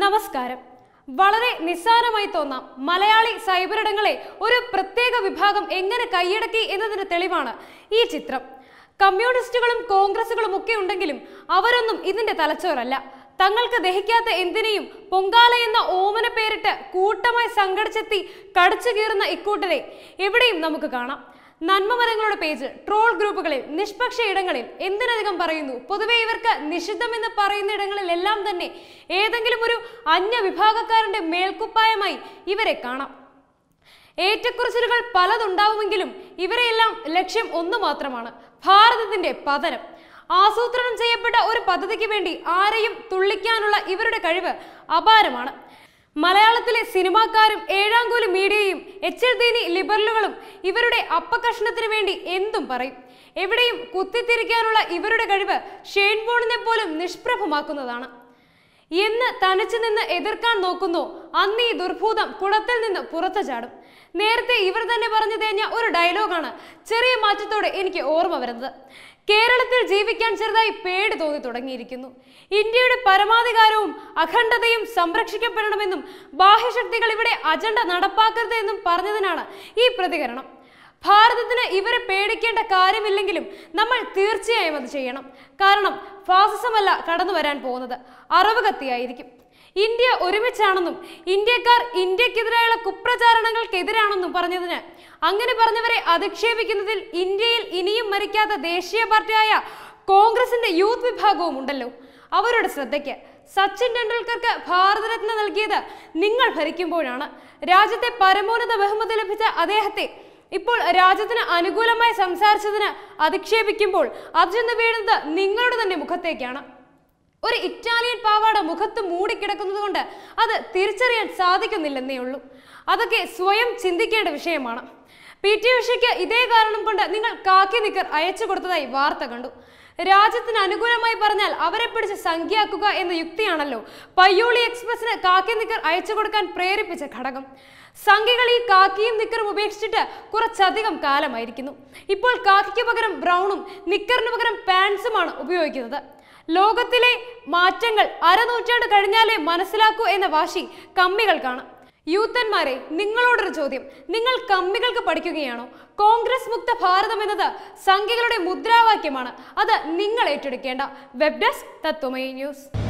നമസ്കാരം വളരെ നിസ്സാരമായി തോന്നാം മലയാളി സൈബറിടങ്ങളെ ഒരു പ്രത്യേക വിഭാഗം എങ്ങനെ കൈയടക്കി എന്നതിന് തെളിവാണ് ഈ ചിത്രം കമ്മ്യൂണിസ്റ്റുകളും കോൺഗ്രസുകളും ഒക്കെ ഉണ്ടെങ്കിലും അവരൊന്നും ഇതിന്റെ തലച്ചോറല്ല തങ്ങൾക്ക് ദഹിക്കാത്ത എന്തിനേയും പൊങ്കാല എന്ന ഓമന പേരിട്ട് കൂട്ടമായി സംഘടിച്ചെത്തി കടിച്ചു കീറുന്ന ഇക്കൂട്ടരെ എവിടെയും നമുക്ക് കാണാം നന്മമരങ്ങളുടെ പേജിൽ ട്രോൾ ഗ്രൂപ്പുകളിൽ നിഷ്പക്ഷ ഇടങ്ങളിൽ എന്തിനധികം പറയുന്നു പൊതുവെ ഇവർക്ക് എന്ന് പറയുന്ന ഇടങ്ങളിലെല്ലാം തന്നെ ഏതെങ്കിലും ഒരു അന്യ വിഭാഗക്കാരന്റെ മേൽക്കുപ്പായമായി ഇവരെ കാണാം ഏറ്റക്കുറച്ചിലുകൾ പലതുണ്ടാവുമെങ്കിലും ഇവരെയെല്ലാം ലക്ഷ്യം ഒന്നു മാത്രമാണ് ഭാരതത്തിന്റെ പതനം ആസൂത്രണം ചെയ്യപ്പെട്ട ഒരു പദ്ധതിക്ക് വേണ്ടി ആരെയും തുള്ളിക്കാനുള്ള ഇവരുടെ കഴിവ് അപാരമാണ് മലയാളത്തിലെ സിനിമാക്കാരും ഏഴാംകൂലി മീഡിയയും എച്ച് എൽ ദീനി ലിബറലുകളും ഇവരുടെ അപ്പകഷ്ണത്തിന് വേണ്ടി എന്തും പറയും എവിടെയും കുത്തിത്തിരിക്കാനുള്ള ഇവരുടെ കഴിവ് ഷെയ്ൻ ബോണിനെ പോലും നിഷ്പ്രഭമാക്കുന്നതാണ് എന്ന് തനിച്ചു നിന്ന് എതിർക്കാൻ നോക്കുന്നു അന്ന് ഈ ദുർഭൂതം കുളത്തിൽ നിന്ന് പുറത്തു ചാടും നേരത്തെ ഇവർ തന്നെ പറഞ്ഞു തേഞ്ഞ ഒരു ഡയലോഗാണ് ചെറിയ മാറ്റത്തോടെ എനിക്ക് ഓർമ്മ വരുന്നത് കേരളത്തിൽ ജീവിക്കാൻ ചെറുതായി പേടി തോന്നി തുടങ്ങിയിരിക്കുന്നു ഇന്ത്യയുടെ പരമാധികാരവും അഖണ്ഡതയും സംരക്ഷിക്കപ്പെടണമെന്നും ബാഹ്യശക്തികൾ ഇവിടെ അജണ്ട നടപ്പാക്കരുത് എന്നും പറഞ്ഞതിനാണ് ഈ പ്രതികരണം ഭാരതത്തിന് ഇവരെ പേടിക്കേണ്ട കാര്യമില്ലെങ്കിലും നമ്മൾ തീർച്ചയായും അത് ചെയ്യണം കാരണം ഫാസിസമല്ല കടന്നു വരാൻ പോകുന്നത് അറിവ് കത്തിയായിരിക്കും ഇന്ത്യ ഒരുമിച്ചാണെന്നും ഇന്ത്യക്കാർ ഇന്ത്യക്കെതിരായുള്ള കുപ്രചാരണങ്ങൾക്കെതിരാണെന്നും പറഞ്ഞതിന് അങ്ങനെ പറഞ്ഞവരെ അധിക്ഷേപിക്കുന്നതിൽ ഇന്ത്യയിൽ ഇനിയും മരിക്കാത്ത ദേശീയ പാർട്ടിയായ കോൺഗ്രസിന്റെ യൂത്ത് വിഭാഗവും ഉണ്ടല്ലോ അവരുടെ ശ്രദ്ധയ്ക്ക് സച്ചിൻ ടെണ്ടുൽക്കർക്ക് ഭാരതരത്ന നൽകിയത് നിങ്ങൾ ഭരിക്കുമ്പോഴാണ് രാജ്യത്തെ പരമോന്നത ബഹുമതി ലഭിച്ച അദ്ദേഹത്തെ ഇപ്പോൾ രാജ്യത്തിന് അനുകൂലമായി സംസാരിച്ചതിന് അധിക്ഷേപിക്കുമ്പോൾ അത് ചെന്ന് വീഴുന്നത് നിങ്ങളുടെ തന്നെ മുഖത്തേക്കാണ് ഒരു ഇറ്റാലിയൻ പാവാട മുഖത്ത് മൂടിക്കിടക്കുന്നത് കൊണ്ട് അത് തിരിച്ചറിയാൻ സാധിക്കുന്നില്ലെന്നേ ഉള്ളൂ അതൊക്കെ സ്വയം ചിന്തിക്കേണ്ട വിഷയമാണ് പി ടി ഉഷയ്ക്ക് ഇതേ കാരണം കൊണ്ട് നിങ്ങൾ കാക്കി നിക്കർ അയച്ചു കൊടുത്തതായി വാർത്ത കണ്ടു രാജ്യത്തിന് അനുകൂലമായി പറഞ്ഞാൽ അവരെ പിടിച്ച് സംഖ്യയാക്കുക എന്ന യുക്തിയാണല്ലോ പയ്യോളി എക്സ്പ്രസിന് കാക്കി നിക്കർ അയച്ചു കൊടുക്കാൻ പ്രേരിപ്പിച്ച ഘടകം സംഖ്യകൾ ഈ കാക്കിയും നിക്കറും ഉപേക്ഷിച്ചിട്ട് കുറച്ചധികം കാലമായിരിക്കുന്നു ഇപ്പോൾ കാക്കിക്ക് പകരം ബ്രൗണും നിക്കറിന് പകരം പാൻസുമാണ് ഉപയോഗിക്കുന്നത് ലോകത്തിലെ മാറ്റങ്ങൾ അരനൂറ്റാണ്ട് കഴിഞ്ഞാലേ മനസ്സിലാക്കൂ എന്ന വാശി കമ്മികൾക്കാണ് യൂത്തന്മാരെ നിങ്ങളോടൊരു ചോദ്യം നിങ്ങൾ കമ്മികൾക്ക് പഠിക്കുകയാണോ കോൺഗ്രസ് മുക്ത ഭാരതം എന്നത് സംഖ്യകളുടെ മുദ്രാവാക്യമാണ് അത് നിങ്ങൾ ഏറ്റെടുക്കേണ്ട വെബ് ഡെസ്ക് തത്വമയി ന്യൂസ്